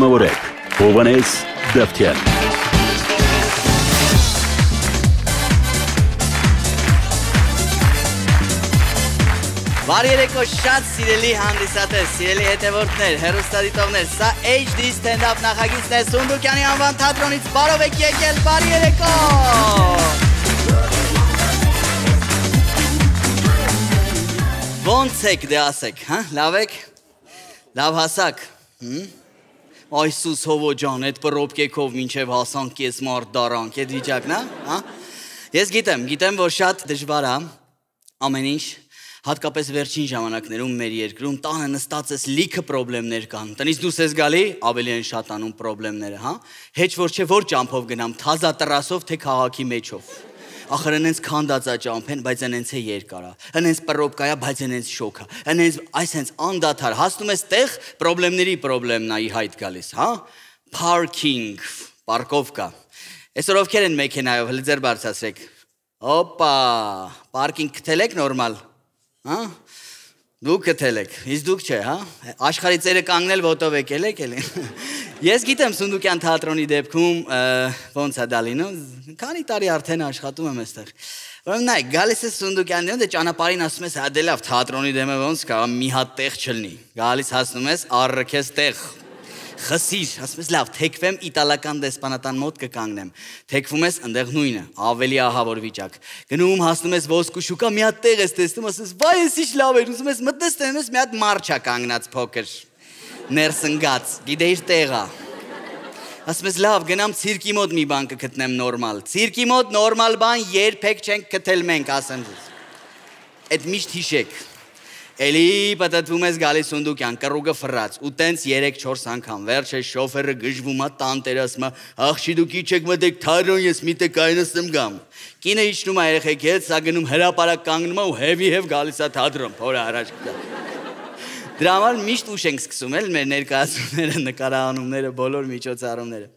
դիմավորեք։ Հովանես Դավթյան։ Բարի երեկո շատ սիրելի հանդիսատես, սիրելի հետևորդներ, հերոստադիտողներ, սա HD stand-up նախագիծն է Սունդուկյանի անվան թատրոնից բարով եք եկել, բարի երեկո։ Ոնց եք դե ասեք, հա, լավ եք, լավ հասակ, հմ այսուս հովո ջան, այդ պրոբկեքով մինչև հասանք կես մարդ դարանք, այդ վիճակն է, հա? Ես գիտեմ, գիտեմ, որ շատ դժվար է ամեն ինչ, հատկապես վերջին ժամանակներում մեր երկրում տանը նստած ես լիքը խնդիրներ կան։ Տնից դուրս ես գալի, ավելի են շատանում խնդիրները, հա? Հեչ որ չէ որ ճամփով գնամ, թազա տրասով թե քաղաքի մեջով ախր այնենց քանդած է ճամփեն, բայց այնենց է երկարա։ Այնենց պրոբկայա, բայց այնենց շոքա։ Այնենց այսենց անդադար հասնում ես տեղ խնդիրների խնդրնա ի հայտ գալիս, հա? Parking, պարկովկա։ Այսօր ովքեր են մեքենայով, հլի ձեր բարձրացրեք։ Օպա, parking գտել եք նորմալ։ Հա? Դուք գտել եք, իսկ դուք չէ, հա? Աշխարհի ծերը կանգնել ոտով եկել եք էլի։ Ես գիտեմ Սունդուկյան թատրոնի դեպքում ոնց է դա լինում։ Քանի տարի արդեն աշխատում եմ այստեղ։ Ուրեմն նայ, գալիս ես Սունդուկյանն դեմ, դե ճանապարհին ասում ես, «Հա դե լավ, թատրոնի դեմը ոնց կա, մի հատ տեղ չլինի»։ Գալիս հասնում ես, առը քեզ տեղ։ Խսիր, ասում ես լավ, թեքվեմ իտալական դեսպանատան մոտ կկանգնեմ։ Թեքվում ես այնտեղ նույնը, ավելի ահավոր վիճակ։ Գնում հասնում ես ոսկու շուկա, մի հատ տեղ ես տեսնում, ասում ես, վայ, ես ինչ լավ էր, ուզում ես մտնես, տեսնում ես մի հատ մարչա կանգնած փոքր։ Ներս ընկած, գիտեիր տեղը։ Ասում ես լավ, գնամ ցիրկի մոտ մի բան կգտնեմ նորմալ։ Ցիրկի մոտ նորմալ բան երբեք չենք գտել մենք, ասեմ ձեզ։ Այդ միշտ հիշեք։ Էլի պատտվում ես գալիս սունդուկյան, կռուկը ֆռած, ու տենց 3-4 անգամ վերջ է շոֆերը գժվում է տանտերասմա, աղջի դու քիչ եք մտեք թարոն ես միտե կայնստեմ գամ։ Կինը իջնում է երեխեքի հետ, սա գնում հրաապարակ կանգնում է ու հեվի հև գալիս է թադրում, փորա առաջ գա։ Դրա համար միշտ ուշ ենք սկսում էլ մեր ներկայացումները, նկարահանումները, բոլոր միջոցառումները։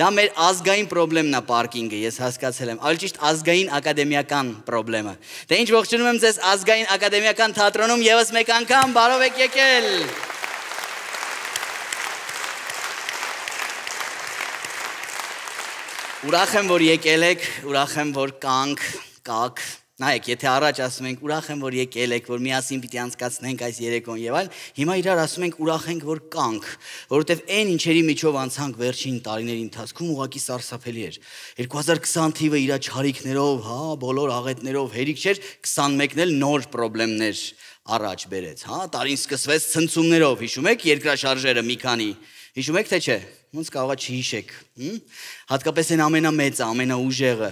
Դա մեր ազգային խնդրեմն է պարկինգը, ես հասկացել եմ, այլ ճիշտ ազգային ակադեմիական խնդրեմը։ Դե ինչ ողջունում եմ ձեզ ազգային ակադեմիական թատրոնում եւս մեկ անգամ, բարով եք եկել։ Ուրախ եմ, որ եկել եք, ուրախ եմ, որ կանք, կաք, Նայեք, եթե առաջ ասում ենք ուրախ եմ, որ եկել եք, որ միասին պիտի անցկացնենք այս երեկոն եւ այլ, հիմա իրար ասում ենք ուրախ ենք, որ կանք, որովհետեւ այն ինչերի միջով անցանք վերջին տարիների ընթացքում ուղակի սարսափելի էր։ 2020 թիվը իր ճարիքներով, հա, բոլոր աղետներով հերիք չէր, 21-ն էլ նոր խնդիրներ առաջ բերեց, հա, տարին սկսվեց ցնցումներով, հիշում եք երկրաշարժերը մի քանի Հիշում եք թե չէ։ Ոնց կարողա չհիշեք։ Հատկապես այն ամենամեծը, ամենաուժեղը։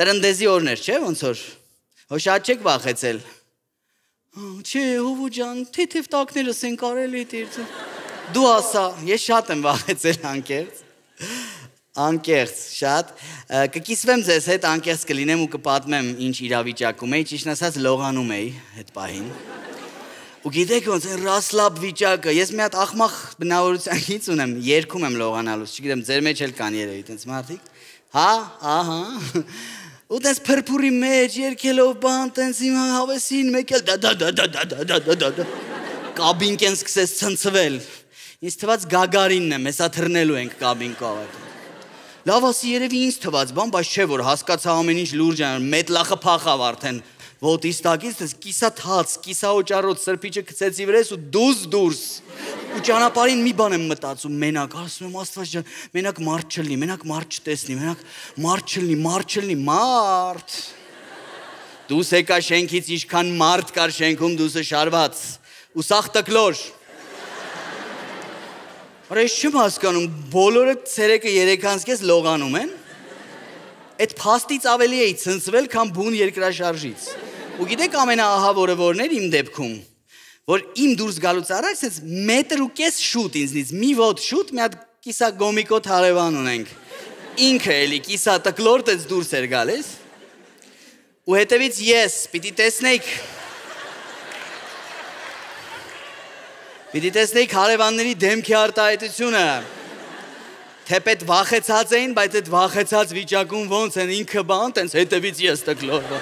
Տրնդեզի օրներ, չէ՞, ոնց որ Հո շատ չեք վախեցել։ Չէ, հովու ջան, թեթև տակներս են կարել է դերձը։ Դու ասա, ես շատ եմ վախեցել անկեղծ։ Անկեղծ, շատ։ Կկիսվեմ ձեզ հետ, անկեղծ կլինեմ ու կպատմեմ ինչ իրավիճակում էի, ճիշտ ասած լողանում էի այդ պահին։ Ու գիտեք ոնց է ռասլաբ վիճակը։ Ես մի հատ ախմախ բնավորությունից ունեմ, երկում եմ լողանալուց, չգիտեմ, ձեր մեջ էլ կան երևի այդպես մարդիկ։ Հա, ահա ու դες փրփուրի մեջ երկելով բան տենց իմ հավեսին մեկ էլ դա դա դա դա դա դա դա դա դա կաբին կեն սկսես ցնցվել ինձ թված գագարինն եմ հեսա թռնելու ենք կաբին կողքը լավ ասի երևի ինձ թված բան բայց չէ որ հասկացա ամեն ինչ լուրջ է մետլախը փախավ արդեն ոտիս տակից դες կիսա թաց կիսա օճառոց սրբիչը գցեցի վրես ու դուզ դուրս ու ճանապարհին մի բան եմ մտածում մենակ ասում եմ աստված ջան մենակ մարդ չլինի մենակ մարդ չտեսնի մենակ մարդ չլինի մարդ չլինի մարդ դուս եկա շենքից ինչքան մարդ կար շենքում դուսը շարված ու սախ տկլոր Արա ես չեմ հասկանում բոլորը ցերեկը 3 անցկես լողանում են այդ փաստից ավելի էի ցնցվել քան բուն երկրաշարժից ու գիտեք ամենաահավորը որն էր իմ դեպքում որ իմ դուրս գալուց առաջ ասես մետր ու կես շուտ ինձնից մի ոտ շուտ մի հատ կիսա գոմիկոտ հարևան ունենք ինքը էլի կիսա տկլորտից դուրս էր գալիս ու հետևից ես պիտի տեսնեիք Պիտի տեսնեիք հարևանների դեմքի արտահայտությունը թեպետ վախեցած էին, բայց այդ վախեցած վիճակում ոնց են ինքը բան, տենց հետևից ես տկլորվա։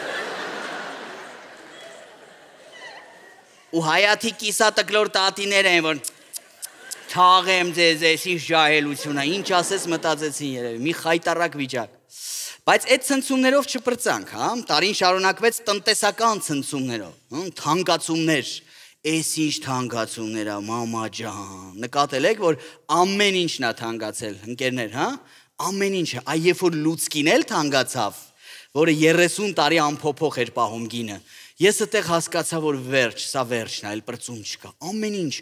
ու հայաթի կիսատկլոր տատիներ են որ թաղեմ ձեզ էսի ժահելությունա ինչ ասես մտածեցին երևի մի խայտարակ վիճակ բայց այդ ցնցումներով չպրծանք հա տարին շարունակվեց տնտեսական ցնցումներով թանկացումներ Էս ինչ թանկացումներ է, մամա ջան։ Նկատել եք, որ ամեն ինչն է թանկացել, ընկերներ, հա? Ամեն ինչը, այ երբ որ լուցկին էլ թանկացավ, որը 30 տարի անփոփոխ էր պահում գինը, Ես այդտեղ հասկացա, որ վերջ, սա վերջն է, այլ բրծում չկա։ Ամեն ինչ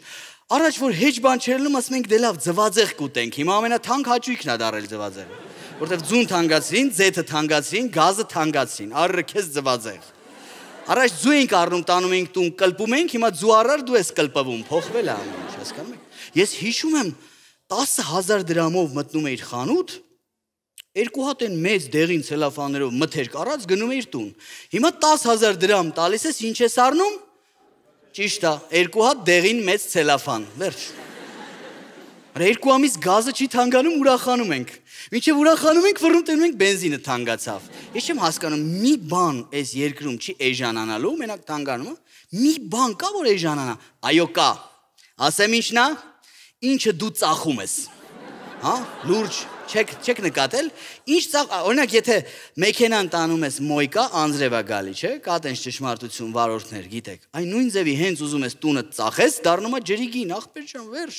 Առաջ որ հեչ բան չեր լինում, ասում ենք դե լավ ձվածեղ կուտենք։ Հիմա ամենաթանկ հաճույքն է դարել ձվածեղը, որտեղ ձուն թանկացրին, ձեթը թանկացրին, գազը թանկացրին, առը քեզ ձվածեղ։ Առաջ ձու ենք առնում, տանում ենք տուն, կլպում ենք, հիմա ձու առար դու ես կլպվում, փոխվել է ամեն ինչ, հասկանում եք։ Ես հիշում եմ 10000 դրամով մտնում էի խանութ, երկու հատ են մեծ դեղին ցելոֆաններով մթերք առած գնում է իր տուն։ Հիմա 10000 դրամ տալիս ես ինչ ես առնում։ Ճիշտ է, երկու հատ դեղին մեծ ցելոֆան, վերջ։ Արա երկու ամիս գազը չի թանգանում, ուրախանում ենք։ Մինչև ուրախանում ենք, վռում տենում ենք բենզինը թանգացավ։ Ես չեմ հասկանում, մի բան այս երկրում չի էժանանալու, մենակ թանգանում է։ Մի բան կա, որ էժանանա։ Այո կա։ Ասեմ ինչնա։ Ինչը դու ծախում ես։ Հա, լուրջ Չեք չեք նկատել, ինչ ցավ, օրինակ եթե մեքենան տանում ես մոյկա, անձրևա գալի, չէ՞, կա տենց ճշմարտություն վարորդներ, գիտեք։ Այն նույն ձևի հենց ուզում ես տունը ծախես, դառնում է ջրիկին, ախպեր ջան, վերջ։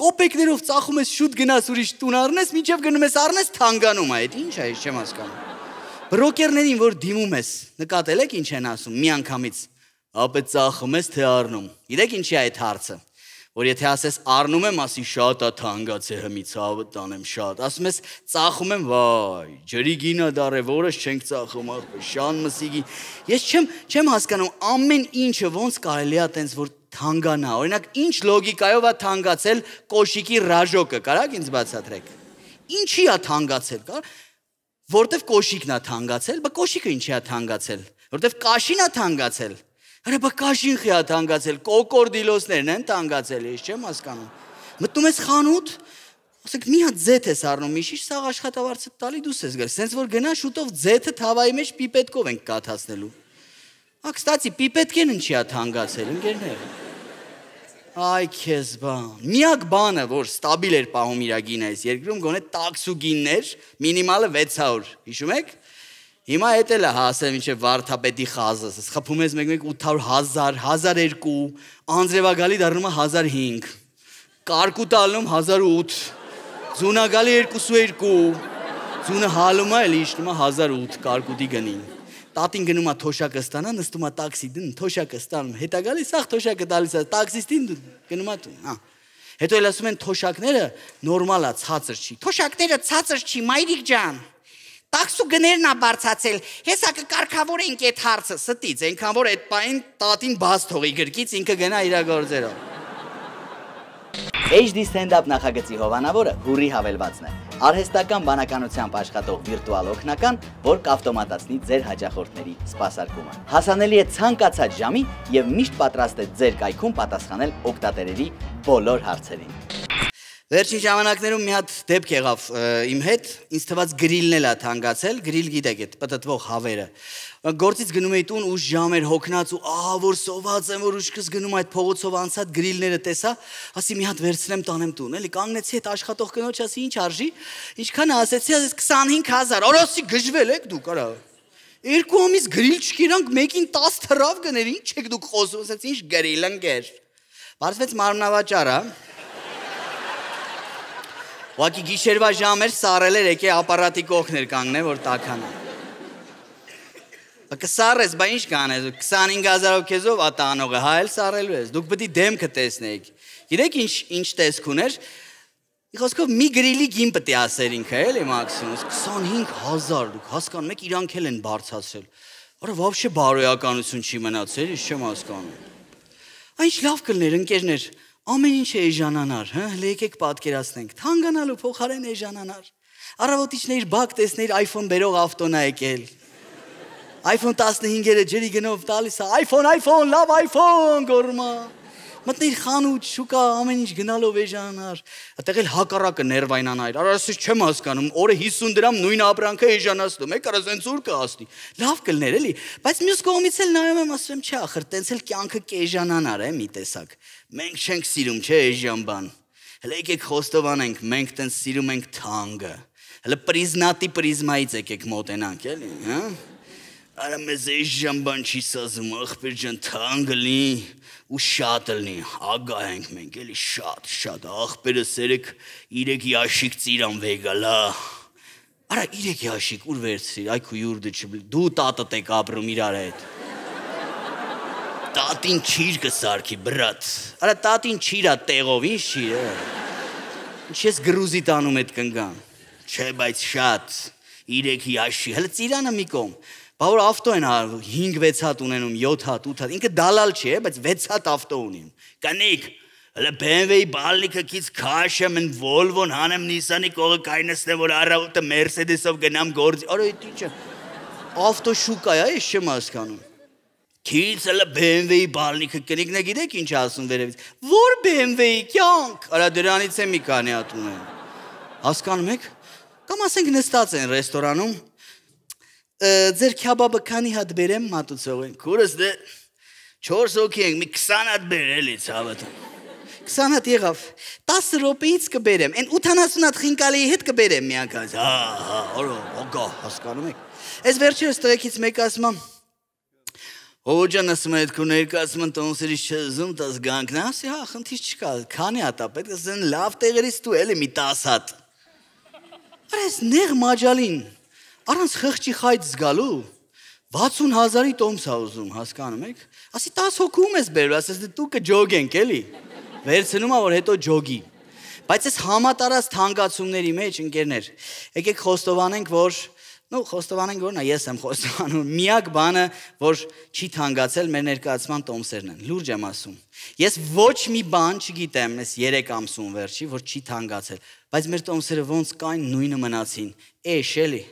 Կոպեկներով ծախում ես, շուտ գնաս ուրիշ տուն առնես, մինչև գնում ես առնես, թանգանում է, այդ ի՞նչ է, ես չեմ հասկանում։ Բրոկերներին, որ դիմում ես, նկատել եք ինչ են ասում, միանգամից ապե ծախում ես թե առնում։ Գիտեք ինչի է այդ հարցը որ եթե ասես առնում եմ, ասի շատ է թանկած է հմից հավը տանեմ շատ։ Ասում ես ծախում եմ, վայ, ջրի գինը դարը, որս չենք ծախում, ախպե, շան մսիգի։ Ես չեմ չեմ հասկանում ամեն ինչը ոնց կարելի է տենց որ թանգանա։ Օրինակ, ինչ լոգիկայով է թանգացել կոշիկի ռաժոկը, կարաք ինձ բացատրեք։ Ինչի է թանգացել, կար։ Որտեվ կոշիկն է թանգացել, բա կոշիկը ինչի է թանգացել։ Որտեվ կաշին է թանգացել։ Հրեբակաշին խիա թանգացել, կոկորդիլոսներն են թանգացել, ես չեմ հասկանում։ Մտնում ես խանութ, ասենք մի հատ ձեթ ես առնում, միշտ սաղ աշխատավարձը տալի դուս ես գալ։ Սենց որ գնա շուտով ձեթը թավայի մեջ պիպետկով ենք կաթացնելու։ Ա, կստացի, պիպետկեն ինչի է թանգացել, ընկերներ։ Այ քեզ բան։ Միակ բանը, որ ստաբիլ էր պահում իր գինը այս երկրում, գոնե տաքսու գիններ մինիմալը 600։ Հիշու՞մ եք։ Հիմա էդ էլ է հասել հա, ինչե վարդապետի խազը, սխփում ես մեկ-մեկ 800 1000, 1002, անձրևա գալի դառնում է 1005, կարկու տալնում 1008, ձունա գալի 22, ձունը հալում է, էլի իջնում է 1008 կարկուտի գնին։ Տատին գնում է թոշակը ստանա, նստում է տաքսի, դն թոշակը ստանում, հետա գալիս, ախ թոշակը տալիս է, տաքսիստին գնում է տուն, հա։ Հետո էլ ասում են թոշակները նորմալ է, ցածր չի։ Թոշակները ցածր չի, մայրիկ ջան տաքսու գներն ա բարձացել։ Հեսա կկարգավորենք այդ հարցը ստից, այնքան որ այդ պայն տատին բաց թողի գրկից ինքը գնա իր գործերով։ HD stand-up նախագծի հովանավորը հուրի հավելվածն է։ Արհեստական բանականությամբ աշխատող վիրտուալ օգնական, որ կավտոմատացնի ձեր հաջախորդների սպասարկումը։ Հասանելի է ցանկացած ժամի եւ միշտ պատրաստ է ձեր կայքում պատասխանել օգտատերերի բոլոր հարցերին։ Վերջին ժամանակներում մի հատ դեպք եղավ իմ հետ, ինձ թված գրիլն էլ է թանկացել, գրիլ գիտեք այդ պտտվող հավերը։ Գործից գնում էի տուն, ուշ ժամ էր հոգնած ու ահա որ սոված եմ, որ ուշքս գնում այդ փողոցով անցած գրիլները տեսա, ասի մի հատ վերցնեմ տանեմ տուն, էլի կանգնեցի այդ աշխատող կնոջ, ասի ինչ արժի, ինչքան ասեցի, ասես 25000, օրոսի գժվել եք դուք, արա։ Երկու ամիս գրիլ չկերանք, մեկին 10 թռավ գներ, ինչ եք դուք խոսում, ասես ինչ գրիլ ընկեր։ Բարձվեց մարմնավաճառը, Ուղղակի գիշերվա ժամեր սառել էր, եկե ապարատի կողքներ կանգնել, որ տականա։ Բա կսառես, բա ինչ կանես, 25000-ով քեզով ատանողը հայել սառելու ես։ Դուք պետք է դեմքը տեսնեիք։ Գիտեք ինչ ինչ տեսք ուներ։ Իխոսքով մի գրիլի գին պետք է ասեր ինքը, էլի մաքսիմուս 25000 դուք հասկանում եք, իրանք էլ են բարձացրել։ Որը вообще բարոյականություն չի մնացել, ես չեմ հասկանում։ Այն լավ կլներ, ընկերներ, Ամեն ինչ է էժանանար, հա, հլե եկեք պատկերացնենք, թանկանալու փոխարեն էժանանար։ Առավոտիչներ բակ տեսներ iPhone բերող ավտոնա եկել։ iPhone 15-ը ջրի գնով տալիս է, iPhone, iPhone, լավ iPhone, գորմա մտնիր խանութ, շուկա, ամեն ինչ գնալով էժանար։ Այդտեղ էլ հակառակը ներվայնանայր։ Արա ասես չեմ հասկանում, օրը 50 դրամ նույն ապրանքը էժանացնում, եկար ասեն ցուր կհասնի։ Լավ կլներ էլի, բայց մյուս կողմից էլ նայում եմ ասում չէ, ախր տենց էլ կյանքը կէժանանար է մի տեսակ։ Մենք չենք սիրում, չէ, էժան բան։ Հələ եկեք խոստովանենք, մենք տենց սիրում ենք թանգը։ Հələ պրիզնատի պրիզմայից եկեք մոտենանք, էլի, հա՞։ Արա մեզ այս ժամբան չի սազում, ախպեր ջան, թանկ լինի ու շատ լինի։ Ագա ենք մենք, էլի շատ, շատ։ Ախպերը սերեք իրեք յաշիկ ծիրան վեգալա։ Արա իրեք յաշիկ ուր վերցրի, այ քու յուրդը չբլի։ Դու տատդ եք ապրում իրար հետ։ Տատին չիր կսարքի, բրած։ Արա տատին չիրա տեղով, ինչ չի, է։ Ինչ ես գրուզի տանում այդ կնգան։ Չէ, բայց շատ։ Իրեք յաշի, հələ ծիրանը մի կողմ։ Բա որ ավտո են 5-6 հատ ունենում, 7 հատ, 8 հատ, ինքը դալալ չի, բայց 6 հատ ավտո ունին։ Կանիկ, հələ BMW-ի բալնիկը քից քաշեմ, ն Volvo-ն հանեմ Nissan-ի կողը կայնստեմ, որ առավոտը Mercedes-ով գնամ գործի։ Արա դու ի՞նչ։ Ավտո շուկա է, ես չեմ հասկանում։ Քից հələ BMW-ի բալնիկը կանիկ, նա գիտեք ինչ ասում վերևից։ Որ BMW-ի կյանք, արա դրանից է մի քանի հատ ունեն։ Հասկանում եք։ Կամ ասենք նստած են ռեստորանում ձեր քյաբաբը քանի հատ բերեմ մատուցող են։ Քուրս դե 4 հոգի ենք, մի 20 հատ բեր էլի ցավը։ 20 հատ եղավ։ 10 րոպեից կբերեմ։ Այն 80 հատ խինկալի հետ կբերեմ միանգամից։ Հա, հա, օրո, հոգա, հասկանում եք։ Այս վերջերս տղեկից մեկը ասում է Հովոջան ասում է, դու ներկայացում ընտանուսերից չզում տաս գանքնա, ասի հա, խնդիր չկա, քանի հատ է պետք, ասեն լավ տեղերից դու էլի մի 10 հատ։ Արես նեղ մաջալին, Առանց խղճի խայտ զգալու 60000-ի տոմս ա ուզում, հասկանում եք։ Ասի 10 հոգում ես բերել, ասես դե դու կջոգենք էլի։ Վերցնում ա որ հետո ջոգի։ Բայց այս համատարած թանկացումների մեջ, ընկերներ, եկեք խոստովանենք, որ նո խոստովանենք որնա ես եմ խոստովանում միակ բանը որ չի թանկացել մեր ներկայացման տոմսերն են լուրջ եմ ասում ես ոչ մի բան չգիտեմ ես 3 ամսուն վերջի որ չի թանկացել բայց մեր տոմսերը ոնց կային նույնը մնացին է շելի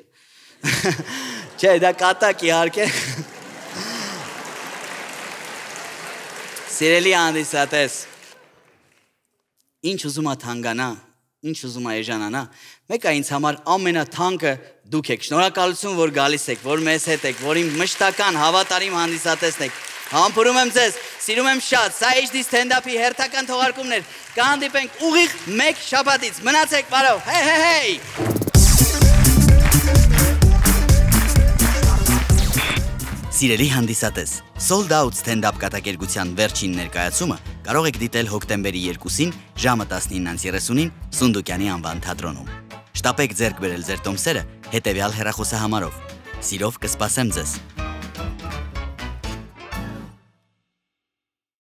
Չէ, դա կատակ իհարկե։ Սիրելի հանդիսատես, ինչ ուզում ա թանգանա, ինչ ուզում ա էժանանա, մեկը ինձ համար ամենաթանկը դուք եք։ Շնորհակալություն, որ գալիս եք, որ մեզ հետ եք, որ իմ մշտական հավատարիմ հանդիսատեսն եք։ Համբուրում եմ ձեզ, սիրում եմ շատ։ Սա HD stand-up-ի հերթական թողարկումն էր։ Կհանդիպենք ուղիղ 1 շաբաթից։ Մնացեք բարով։ Հե հե հե։ Սիրելի հանդիսատես, Sold Out Stand-up կատակերգության վերջին ներկայացումը կարող եք դիտել հոկտեմբերի 2-ին ժամը 19:30-ին Սունդուկյանի անվան թատրոնում։ Շտապեք ձեռք բերել ձեր տոմսերը հետևյալ հեռախոսահամարով։ Սիրով կսպասեմ ձեզ։ 09